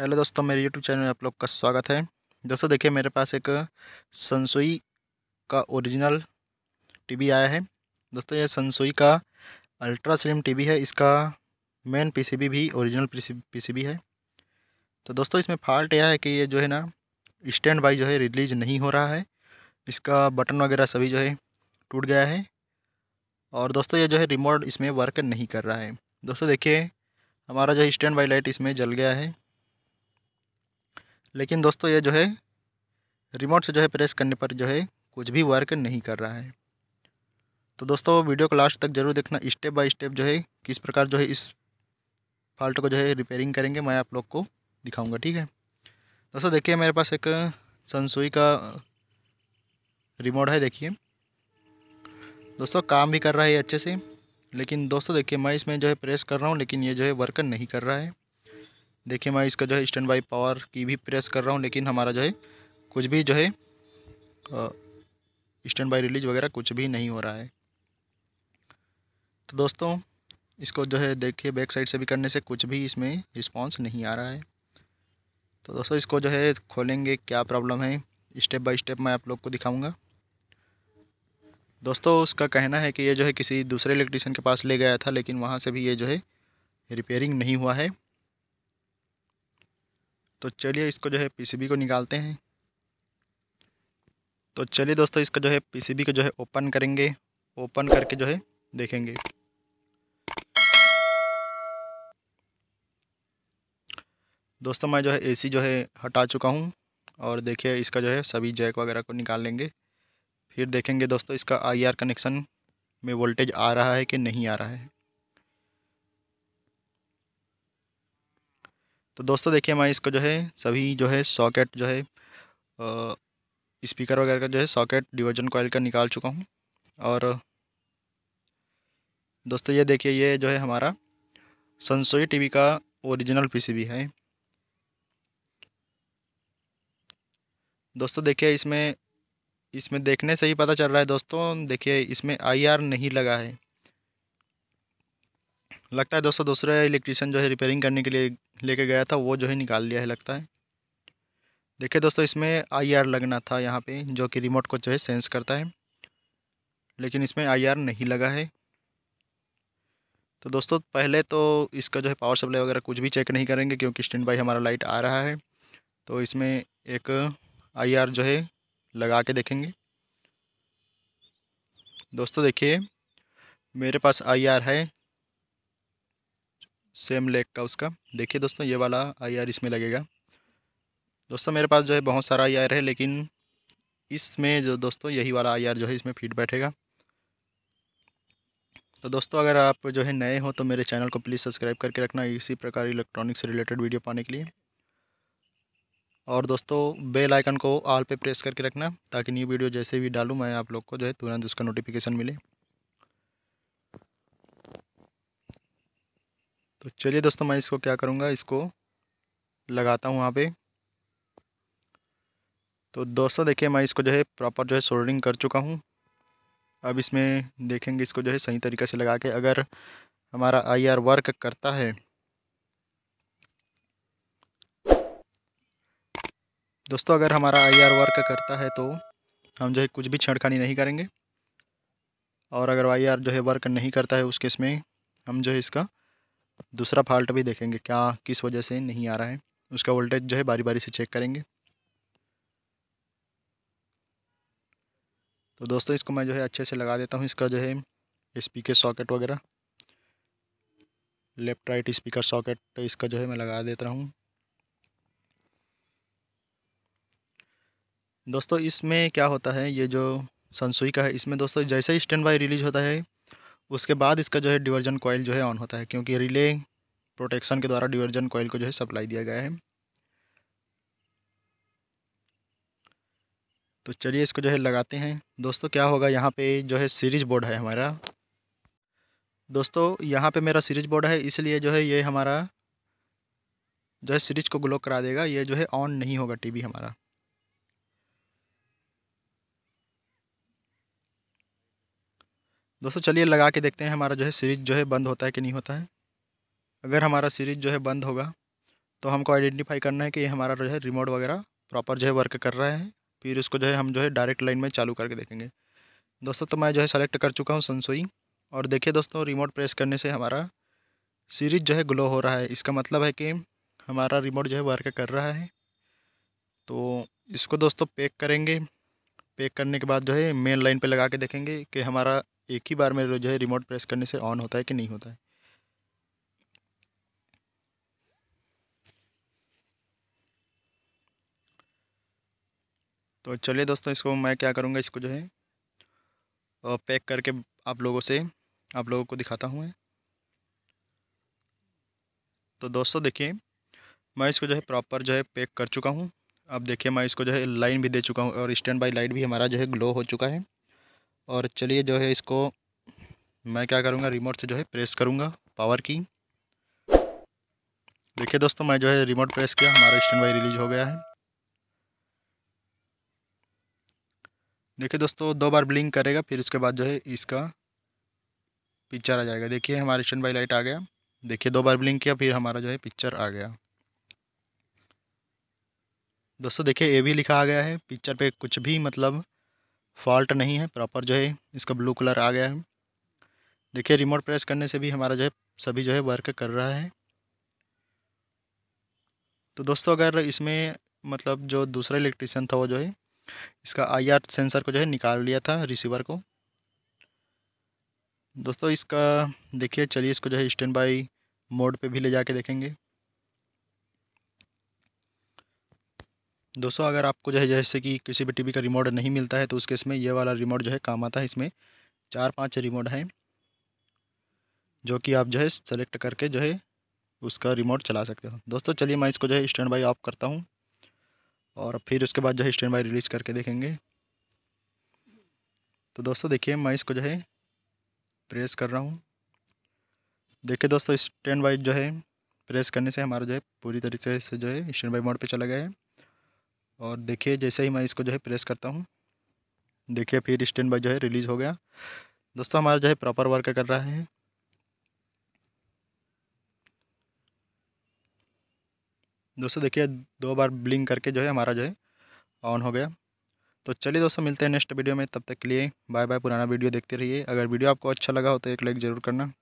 hello दोस्तों मेरे YouTube channel में आप लोग का स्वागत है दोस्तों देखिए मेरे पास एक सनसोई का ओरिजिनल टीवी आया है दोस्तों यह सनसोई का अल्ट्रा स्लिम टीवी है इसका मेन पीसीबी भी ओरिजिनल पीसीबी है तो दोस्तों इसमें फॉल्ट यह है कि ये जो है ना स्टैंड बाई जो है रिलीज नहीं हो रहा है इसका बटन वगैरह सभी जो है टूट गया है और दोस्तों ये जो है रिमोट इसमें वर्क नहीं कर रहा है दोस्तों देखिए हमारा जो है स्टैंड बाई लाइट इसमें जल गया है लेकिन दोस्तों ये जो है रिमोट से जो है प्रेस करने पर जो है कुछ भी वर्क नहीं कर रहा है तो दोस्तों वीडियो को लास्ट तक जरूर देखना स्टेप बाय स्टेप जो है किस प्रकार जो है इस फॉल्ट को जो है रिपेयरिंग करेंगे मैं आप लोग को दिखाऊंगा ठीक है दोस्तों देखिए मेरे पास एक सनसुई का रिमोट है देखिए दोस्तों काम भी कर रहा है अच्छे से लेकिन दोस्तों देखिए मैं इसमें जो है प्रेस कर रहा हूँ लेकिन ये जो है वर्क नहीं कर रहा है देखिए मैं इसका जो है स्टैंड बाई पावर की भी प्रेस कर रहा हूँ लेकिन हमारा जो है कुछ भी जो है स्टैंड बाई रिलीज वगैरह कुछ भी नहीं हो रहा है तो दोस्तों इसको जो है देखिए बैक साइड से भी करने से कुछ भी इसमें रिस्पॉन्स नहीं आ रहा है तो दोस्तों इसको जो है खोलेंगे क्या प्रॉब्लम है स्टेप बाय स्टेप मैं आप लोग को दिखाऊंगा दोस्तों उसका कहना है कि ये जो है किसी दूसरे इलेक्ट्रिशियन के पास ले गया था लेकिन वहाँ से भी ये जो है रिपेयरिंग नहीं हुआ है तो चलिए इसको जो है पीसीबी को निकालते हैं तो चलिए दोस्तों इसका जो है पीसीबी को जो है ओपन करेंगे ओपन करके जो है देखेंगे दोस्तों मैं जो है एसी जो है हटा चुका हूँ और देखिए इसका जो है सभी जैक वगैरह को निकाल लेंगे फिर देखेंगे दोस्तों इसका आईआर कनेक्शन में वोल्टेज आ रहा है कि नहीं आ रहा है तो दोस्तों देखिए मैं इसको जो है सभी जो है सॉकेट जो है स्पीकर वगैरह का जो है सॉकेट डिवर्जन कॉयल का निकाल चुका हूँ और दोस्तों ये देखिए ये जो है हमारा सनसोई टीवी का ओरिजिनल पीसीबी है दोस्तों देखिए इसमें इसमें देखने से ही पता चल रहा है दोस्तों देखिए इसमें आईआर नहीं लगा है लगता है दोस्तों दूसरा इलेक्ट्रीशियन जो है रिपेयरिंग करने के लिए लेके गया था वो जो है निकाल लिया है लगता है देखिए दोस्तों इसमें आईआर लगना था यहाँ पे जो कि रिमोट को जो है सेंस करता है लेकिन इसमें आईआर नहीं लगा है तो दोस्तों पहले तो इसका जो है पावर सप्लाई वगैरह कुछ भी चेक नहीं करेंगे क्योंकि स्टैंड बाई हमारा लाइट आ रहा है तो इसमें एक आई जो है लगा के देखेंगे दोस्तों देखिए मेरे पास आईआर है सेम लेग का उसका देखिए दोस्तों ये वाला आई आर इसमें लगेगा दोस्तों मेरे पास जो है बहुत सारा आई आर है लेकिन इसमें जो दोस्तों यही वाला आई आर जो है इसमें फिट बैठेगा तो दोस्तों अगर आप जो है नए हो तो मेरे चैनल को प्लीज़ सब्सक्राइब करके रखना इसी प्रकार इलेक्ट्रॉनिक्स से रिलेटेड वीडियो पाने के लिए और दोस्तों बेल आइकन को ऑल पे प्रेस करके रखना ताकि न्यू वीडियो जैसे भी डालूँ मैं आप लोग को जो है तुरंत उसका नोटिफिकेशन मिले तो चलिए दोस्तों मैं इसको क्या करूँगा इसको लगाता हूँ वहाँ पे तो दोस्तों देखिए मैं इसको जो है प्रॉपर जो है सोल्डरिंग कर चुका हूँ अब इसमें देखेंगे इसको जो है सही तरीके से लगा के अगर हमारा आई आर वर्क करता है दोस्तों अगर हमारा आई आर वर्क करता है तो हम जो है कुछ भी छेड़खानी नहीं करेंगे और अगर आई आर जो है वर्क नहीं करता है उस केस में हम जो है इसका दूसरा फॉल्ट भी देखेंगे क्या किस वजह से नहीं आ रहा है उसका वोल्टेज जो है बारी बारी से चेक करेंगे तो दोस्तों इसको मैं जो है अच्छे से लगा देता हूँ इसका जो है स्पीकर सॉकेट वगैरह लेफ़्ट राइट स्पीकर सॉकेट तो इसका जो है मैं लगा देता हूँ दोस्तों इसमें क्या होता है ये जो सनसुई का है इसमें दोस्तों जैसे ही स्टैंड बाई रिलीज होता है उसके बाद इसका जो है डिवर्जन कोयल जो है ऑन होता है क्योंकि रिले प्रोटेक्शन के द्वारा डिवर्जन कोयल को जो है सप्लाई दिया गया है तो चलिए इसको जो है लगाते हैं दोस्तों क्या होगा यहाँ पे जो है सीरीज बोर्ड है हमारा दोस्तों यहाँ पे मेरा सीरीज बोर्ड है इसलिए जो है ये हमारा जो है सीरीज को ग्लो करा देगा ये जो है ऑन नहीं होगा टीवी हमारा दोस्तों चलिए लगा के देखते हैं हमारा जो है सीरीज जो है बंद होता है कि नहीं होता है अगर हमारा सीरीज जो है बंद होगा तो हमको आइडेंटिफाई करना है कि ये हमारा जो है रिमोट वगैरह प्रॉपर जो है वर्क कर रहा है फिर उसको जो है हम जो है डायरेक्ट लाइन में चालू करके देखेंगे दोस्तों तो मैं जो है सेलेक्ट कर चुका हूँ सनसोई और देखिए दोस्तों रिमोट प्रेस करने से हमारा सीरीज जो है ग्लो हो रहा है इसका मतलब है कि हमारा रिमोट जो है वर्क कर रहा है तो इसको दोस्तों पैक करेंगे पैक करने के बाद जो है मेन लाइन पे लगा के देखेंगे कि हमारा एक ही बार में जो है रिमोट प्रेस करने से ऑन होता है कि नहीं होता है तो चलिए दोस्तों इसको मैं क्या करूँगा इसको जो है पैक करके आप लोगों से आप लोगों को दिखाता हूँ मैं तो दोस्तों देखिए मैं इसको जो है प्रॉपर जो है पैक कर चुका हूँ अब देखिए मैं इसको जो है लाइन भी दे चुका हूँ और स्टैंड बाई लाइट भी हमारा जो है ग्लो हो चुका है और चलिए जो है इसको मैं क्या करूँगा रिमोट से जो है प्रेस करूँगा पावर की देखिए दोस्तों मैं जो है रिमोट प्रेस किया हमारा स्टैंड बाई रिलीज हो गया है देखिए दोस्तों दो बार ब्लिंक करेगा फिर उसके बाद जो है इसका पिक्चर आ जाएगा देखिए हमारा स्टैंड बाई लाइट आ गया देखिए दो बार ब्लिंक किया फिर हमारा जो है पिक्चर आ गया दोस्तों देखिए ये भी लिखा आ गया है पिक्चर पे कुछ भी मतलब फॉल्ट नहीं है प्रॉपर जो है इसका ब्लू कलर आ गया है देखिए रिमोट प्रेस करने से भी हमारा जो है सभी जो है वर्क कर रहा है तो दोस्तों अगर इसमें मतलब जो दूसरा इलेक्ट्रिशियन था वो जो है इसका आर सेंसर को जो है निकाल लिया था रिसीवर को दोस्तों इसका देखिए चलिए इसको जो है स्टैंड बाई मोड पे भी ले जाके देखेंगे दोस्तों अगर आपको जो है जैसे कि किसी भी टीवी का रिमोट नहीं मिलता है तो उसके इसमें ये वाला रिमोट जो है काम आता है इसमें चार पाँच रिमोट हैं जो कि आप जो है सेलेक्ट करके जो है उसका रिमोट चला सकते हो दोस्तों चलिए मैं इसको जो है स्टैंड बाई ऑफ करता हूँ और फिर उसके बाद जो है स्टैंड बाई रिलीज करके देखेंगे तो दोस्तों देखिए मैं इसको जो है प्रेस कर रहा हूँ देखिए दोस्तों स्टैंड बाई जो है प्रेस करने से हमारा जो है पूरी तरीके से जो है स्टैंड बाई मोड पे चला गया है और देखिए जैसे ही मैं इसको जो है प्रेस करता हूँ देखिए फिर स्टैंड बाई जो है रिलीज़ हो गया दोस्तों हमारा जो है प्रॉपर वर्क कर रहा है दोस्तों देखिए दो बार ब्लिंक करके जो है हमारा जो है ऑन हो गया तो चलिए दोस्तों मिलते हैं नेक्स्ट वीडियो में तब तक के लिए बाय बाय पुराना वीडियो देखते रहिए अगर वीडियो आपको अच्छा लगा हो तो एक लाइक ज़रूर करना